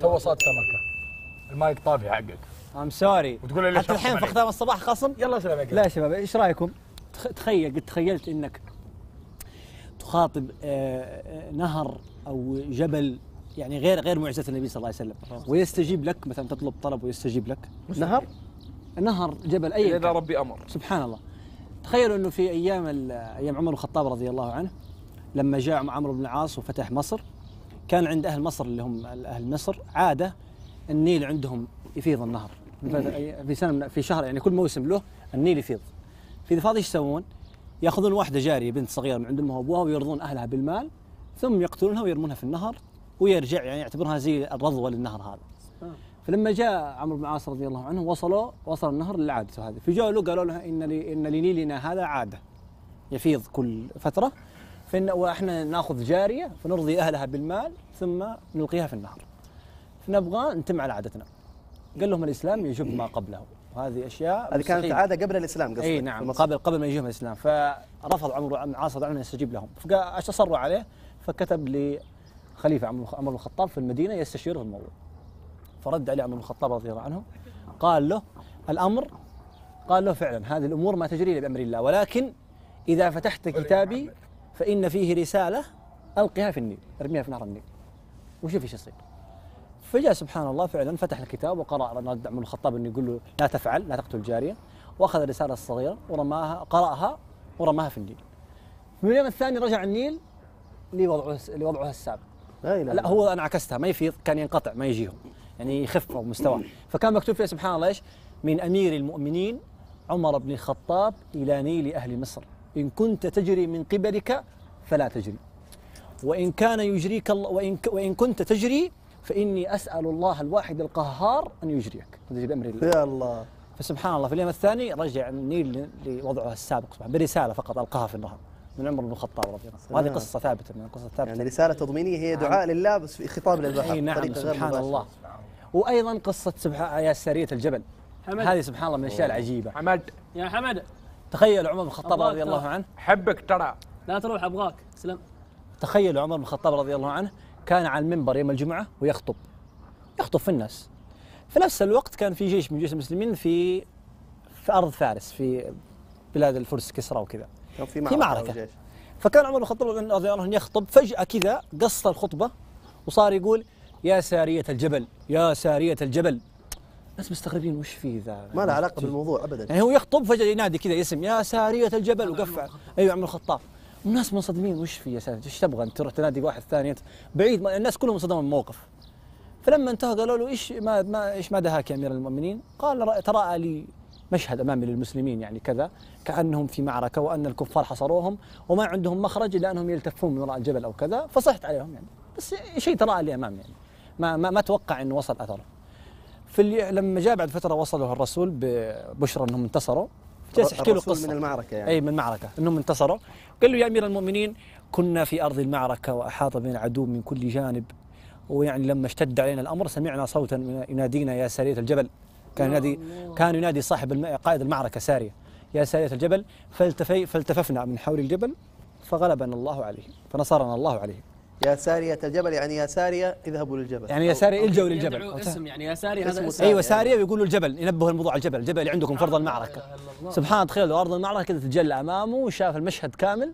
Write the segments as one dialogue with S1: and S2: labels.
S1: تو صاد سمكه المايك طافي حقك ام سوري وتقول لي حتى الحين في ختام الصباح خصم يلا سلامك لا يا شباب ايش رايكم؟ تخيل قد تخيلت انك تخاطب آه، آه، نهر او جبل يعني غير غير معجزه النبي صلى الله عليه وسلم ويستجيب لك مثلا تطلب طلب ويستجيب لك نهر نهر جبل اي اذا ربي امر سبحان الله تخيلوا انه في ايام ايام عمر الخطاب رضي الله عنه لما جاء عمرو بن العاص وفتح مصر كان عند اهل مصر اللي هم اهل مصر عاده النيل عندهم يفيض النهر في سنه في شهر يعني كل موسم له النيل يفيض ذا فاضي ايش يسوون؟ ياخذون واحده جاريه بنت صغيره من عند امها وابوها ويرضون اهلها بالمال ثم يقتلونها ويرمونها في النهر ويرجع يعني يعتبرها زي الرضوه للنهر هذا. آه. فلما جاء عمرو بن العاص رضي الله عنه وصلوا وصل النهر للعادة هذه فجاءوا له قالوا له ان لي ان لنيلنا هذا عاده يفيض كل فتره فإن وإحنا ناخذ جارية فنرضي أهلها بالمال ثم نلقيها في النهر فنبغى نتم على عادتنا قال لهم الإسلام يجب ما قبله وهذه أشياء هذه كانت عادة قبل الإسلام قصدك أي نعم قبل قبل ما يجيهم الإسلام فرفض عمر بن العاص أن يستجيب لهم فأصروا عليه فكتب لخليفة عمر بن الخطاب في المدينة يستشيره في الموضوع فرد عليه عمر بن الخطاب رضي الله عنه قال له الأمر قال له فعلا هذه الأمور ما تجري بأمر الله ولكن إذا فتحت كتابي فإن فيه رسالة ألقها في النيل ارميها في نهر النيل وشوف ايش يصير فجاء سبحان الله فعلا فتح الكتاب وقرأ رد عمر الخطاب أنه يقول له لا تفعل لا تقتل جارية وأخذ الرسالة الصغيرة ورماها قرأها ورماها في النيل من اليوم الثاني رجع النيل لوضعه لوضعه السابق لا, لا, لا هو انا عكستها ما يفيض كان ينقطع ما يجيهم يعني يخف مستواه فكان مكتوب فيها سبحان الله ايش من امير المؤمنين عمر بن الخطاب الى نيل اهل مصر إن كنت تجري من قبلك فلا تجري وإن كان يجريك الله وإن, ك وإن كنت تجري فإني أسأل الله الواحد القهار أن يجريك تجري بأمر الله يا الله فسبحان الله في اليوم الثاني رجع النيل لوضعه السابق سبحان برسالة فقط ألقاها في النهر من عمر بن الخطاب رضي الله عنه وهذه آه. قصة ثابتة من القصص الثابتة يعني رسالة تضمينية هي نعم. دعاء عم. لله بس في خطاب للبحر أي نعم سبحان الله وأيضا قصة سبحان يا سارية الجبل حمد. هذه سبحان الله من الأشياء العجيبة حمد يا حمد تخيل عمر بن الخطاب رضي الله عنه حبك ترى لا تروح ابغاك سلام تخيل عمر بن الخطاب رضي الله عنه كان على المنبر يوم الجمعه ويخطب يخطب في الناس في نفس الوقت كان في جيش من جيوش المسلمين في في ارض فارس في بلاد الفرس كسرى وكذا كان في معركه, في معركة. فكان عمر بن الخطاب رضي الله عنه يخطب فجاه كذا قص الخطبه وصار يقول يا ساريه الجبل يا ساريه الجبل الناس مستغربين وش فيه ذا ما له علاقه بالموضوع ابدا يعني هو يخطب فجاه ينادي كذا اسم يا ساريه الجبل وقفع ايوه عمر الخطاب الناس منصدمين وش في يا ساتر ايش تبغى انت تروح تنادي واحد ثاني انت بعيد الناس كلهم انصدموا من الموقف فلما انتهى قالوا له ايش ما, ما ايش ما دهاك يا امير المؤمنين؟ قال تراءى لي مشهد امامي للمسلمين يعني كذا كانهم في معركه وان الكفار حصروهم وما عندهم مخرج الا انهم يلتفون من وراء الجبل او كذا فصحت عليهم يعني بس شيء تراءى لي امامي يعني ما ما, ما اتوقع انه وصل اثره. في اللي لما جاء بعد فتره وصله الرسول ببشرى انهم انتصروا
S2: جالس يحكي له قصه من المعركه يعني اي
S1: من المعركه انهم انتصروا قال له يا امير المؤمنين كنا في ارض المعركه واحاط بنا العدو من كل جانب ويعني لما اشتد علينا الامر سمعنا صوتا ينادينا يا ساريه الجبل كان ينادي كان ينادي صاحب قائد المعركه ساريه يا ساريه الجبل فالتفي فالتففنا من حول الجبل فغلبنا الله عليه فنصرنا الله عليه يا سارية الجبل يعني يا سارية اذهبوا للجبل يعني يا سارية الجوا للجبل يدعو اسم يعني يا سارية هذا اسم ايوه سارية بيقولوا الجبل ينبهوا الموضوع على الجبل الجبل اللي عندكم في ارض المعركة سبحان تخيل ارض المعركة كذا تجلى امامه وشاف المشهد كامل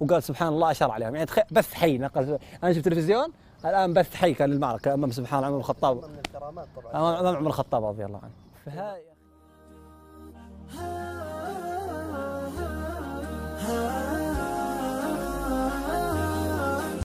S1: وقال سبحان الله اشار عليهم يعني تخيل بث حي نقل انا شفت تلفزيون الان بث حي كان المعركه امام سبحان عمر الخطاب امام عمر الخطاب رضي الله عنه